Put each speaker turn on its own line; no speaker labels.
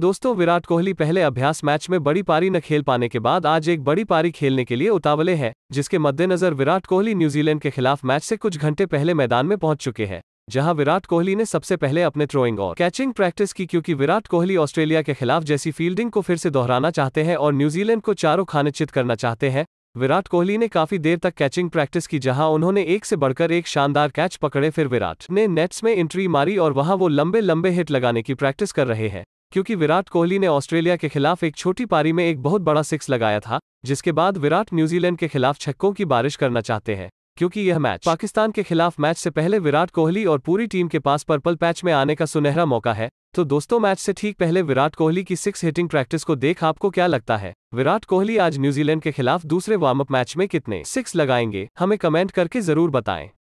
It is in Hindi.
दोस्तों विराट कोहली पहले अभ्यास मैच में बड़ी पारी न खेल पाने के बाद आज एक बड़ी पारी खेलने के लिए उतावले हैं जिसके मद्देनजर विराट कोहली न्यूजीलैंड के खिलाफ मैच से कुछ घंटे पहले मैदान में पहुंच चुके हैं जहां विराट कोहली ने सबसे पहले अपने थ्रोइंग और कैचिंग प्रैक्टिस की क्योंकि विराट कोहली ऑस्ट्रेलिया के खिलाफ जैसी फील्डिंग को फिर से दोहराना चाहते हैं और न्यूजीलैंड को चारों खानचित करना चाहते हैं विराट कोहली ने काफी देर तक कैचिंग प्रैक्टिस की जहां उन्होंने एक से बढ़कर एक शानदार कैच पकड़े फिर विराट ने नेट्स में एंट्री मारी और वहां वो लंबे लंबे हिट लगाने की प्रैक्टिस कर रहे हैं क्योंकि विराट कोहली ने ऑस्ट्रेलिया के खिलाफ एक छोटी पारी में एक बहुत बड़ा सिक्स लगाया था जिसके बाद विराट न्यूजीलैंड के खिलाफ छक्कों की बारिश करना चाहते हैं क्योंकि यह मैच पाकिस्तान के खिलाफ मैच से पहले विराट कोहली और पूरी टीम के पास पर्पल पैच में आने का सुनहरा मौका है तो दोस्तों मैच से ठीक पहले विराट कोहली की सिक्स हिटिंग प्रैक्टिस को देख आपको क्या लगता है विराट कोहली आज न्यूजीलैंड के खिलाफ दूसरे वार्म अप मैच में कितने सिक्स लगाएंगे हमें कमेंट करके जरूर बताएं